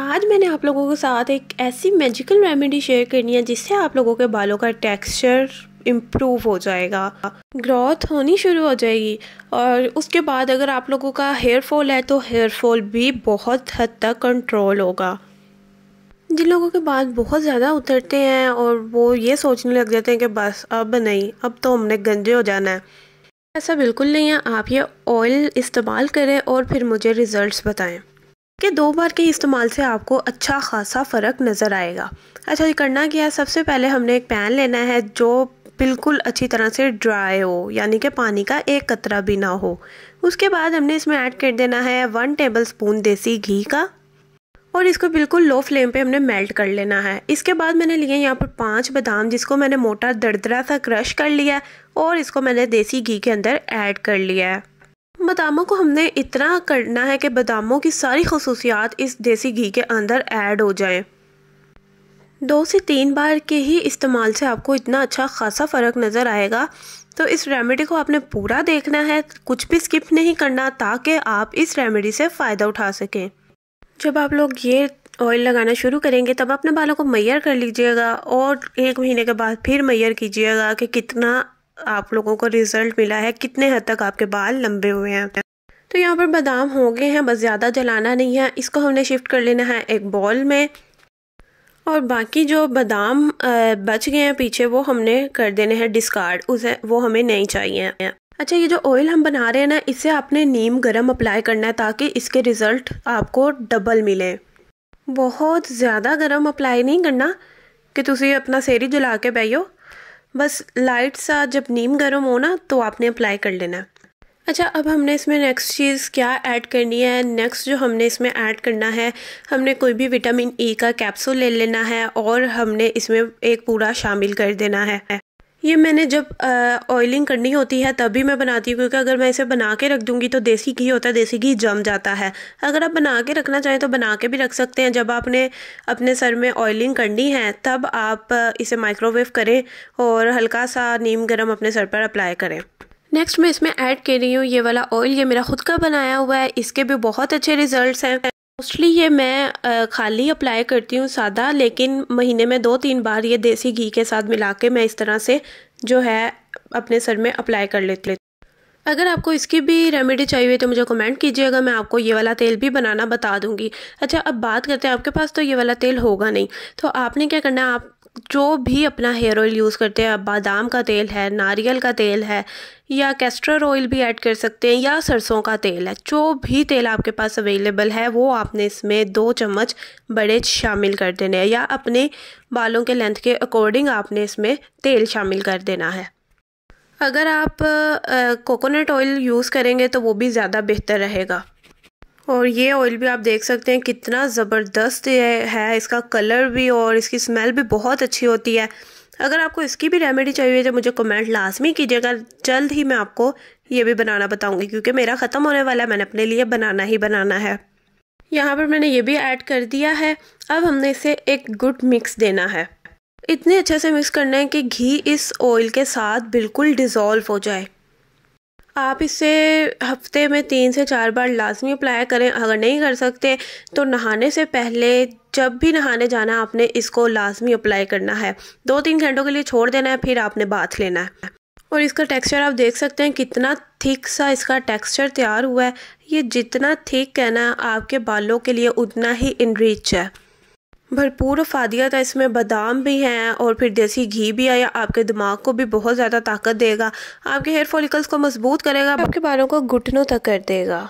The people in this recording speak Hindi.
आज मैंने आप लोगों के साथ एक ऐसी मैजिकल रेमेडी शेयर करनी है जिससे आप लोगों के बालों का टेक्सचर इम्प्रूव हो जाएगा ग्रोथ होनी शुरू हो जाएगी और उसके बाद अगर आप लोगों का हेयर फॉल है तो हेयर फॉल भी बहुत हद तक कंट्रोल होगा जिन लोगों के बाल बहुत ज़्यादा उतरते हैं और वो ये सोचने लग जाते हैं कि बस अब नहीं अब तो हमने गंजे हो जाना है ऐसा बिल्कुल नहीं है आप ये ऑयल इस्तेमाल करें और फिर मुझे रिज़ल्ट्स बताएं कि दो बार के इस्तेमाल से आपको अच्छा खासा फ़र्क नज़र आएगा अच्छा ये करना क्या है सबसे पहले हमने एक पैन लेना है जो बिल्कुल अच्छी तरह से ड्राई हो यानी कि पानी का एक कतरा भी ना हो उसके बाद हमने इसमें ऐड कर देना है वन टेबल स्पून देसी घी का और इसको बिल्कुल लो फ्लेम पे हमने मेल्ट कर लेना है इसके बाद मैंने लिए यहाँ पर पांच बादाम जिसको मैंने मोटा दरदरा सा क्रश कर लिया और इसको मैंने देसी घी के अंदर ऐड कर लिया है बादामों को हमने इतना करना है कि बादामों की सारी खसूसियात इस देसी घी के अंदर ऐड हो जाएं। दो से तीन बार के ही इस्तेमाल से आपको इतना अच्छा खासा फ़र्क नज़र आएगा तो इस रेमेडी को आपने पूरा देखना है कुछ भी स्किप नहीं करना ताकि आप इस रेमेडी से फ़ायदा उठा सकें जब आप लोग ये ऑयल लगाना शुरू करेंगे तब अपने बालों को मैयर कर लीजिएगा और एक महीने के बाद फिर मैयर कीजिएगा कि कितना आप लोगों को रिजल्ट मिला है कितने हद तक आपके बाल लंबे हुए हैं तो यहाँ पर बादाम हो गए हैं बस ज़्यादा जलाना नहीं है इसको हमने शिफ्ट कर लेना है एक बॉल में और बाकी जो बादाम बच गए हैं पीछे वो हमने कर देने हैं डिस्कार्ड उसे वो हमें नहीं चाहिए अच्छा ये जो ऑयल हम बना रहे हैं ना इसे आपने नीम गरम अप्लाई करना है ताकि इसके रिज़ल्ट आपको डबल मिले बहुत ज़्यादा गरम अप्लाई नहीं करना कि तुम अपना सेरी जला के बहो बस लाइट सा जब नीम गर्म हो ना तो आपने अप्लाई कर लेना है अच्छा अब हमने इसमें नेक्स्ट चीज़ क्या ऐड करनी है नेक्स्ट जो हमने इसमें ऐड करना है हमने कोई भी विटामिन ई e का कैप्सूल ले लेना है और हमने इसमें एक पूरा शामिल कर देना है ये मैंने जब ऑयलिंग करनी होती है तभी मैं बनाती हूँ क्योंकि अगर मैं इसे बना के रख दूँगी तो देसी घी होता है देसी घी जम जाता है अगर आप बना के रखना चाहें तो बना के भी रख सकते हैं जब आपने अपने सर में ऑयलिंग करनी है तब आप इसे माइक्रोवेव करें और हल्का सा नीम गर्म अपने सर पर अप्लाई करें नेक्स्ट मैं इसमें ऐड कर रही हूँ ये वाला ऑयल ये मेरा खुद का बनाया हुआ है इसके भी बहुत अच्छे रिजल्ट हैं मोस्टली ये मैं खाली अप्लाई करती हूँ सादा लेकिन महीने में दो तीन बार ये देसी घी के साथ मिला के मैं इस तरह से जो है अपने सर में अप्लाई कर लेती अगर आपको इसकी भी रेमेडी चाहिए तो मुझे कमेंट कीजिएगा मैं आपको ये वाला तेल भी बनाना बता दूंगी अच्छा अब बात करते हैं आपके पास तो ये वाला तेल होगा नहीं तो आपने क्या करना है आप जो भी अपना हेयर ऑयल यूज़ करते हैं बादाम का तेल है नारियल का तेल है या कैस्टर ऑयल भी ऐड कर सकते हैं या सरसों का तेल है जो भी तेल आपके पास अवेलेबल है वो आपने इसमें दो चम्मच बड़े शामिल कर देने हैं या अपने बालों के लेंथ के अकॉर्डिंग आपने इसमें तेल शामिल कर देना है अगर आप कोकोनट ऑयल यूज़ करेंगे तो वो भी ज़्यादा बेहतर रहेगा और ये ऑयल भी आप देख सकते हैं कितना ज़बरदस्त है इसका कलर भी और इसकी स्मेल भी बहुत अच्छी होती है अगर आपको इसकी भी रेमेडी चाहिए तो मुझे कमेंट लाजमी कीजिएगा जल्द ही मैं आपको ये भी बनाना बताऊंगी क्योंकि मेरा ख़त्म होने वाला है मैंने अपने लिए बनाना ही बनाना है यहाँ पर मैंने ये भी ऐड कर दिया है अब हमने इसे एक गुड मिक्स देना है इतने अच्छे से मिक्स करना है कि घी इस ऑयल के साथ बिल्कुल डिज़ोल्व हो जाए आप इसे हफ्ते में तीन से चार बार लाजमी अप्लाई करें अगर नहीं कर सकते तो नहाने से पहले जब भी नहाने जाना आपने इसको लाजमी अप्लाई करना है दो तीन घंटों के लिए छोड़ देना है फिर आपने बाथ लेना है और इसका टेक्सचर आप देख सकते हैं कितना थिक सा इसका टेक्सचर तैयार हुआ है ये जितना थिक है ना आपके बालों के लिए उतना ही इनरीच है भरपूर अफादियत है इसमें बादाम भी हैं और फिर देसी घी भी है आपके दिमाग को भी बहुत ज़्यादा ताकत देगा आपके हेयर फॉलिकल्स को मजबूत करेगा आपके बालों को घुटनों तक कर देगा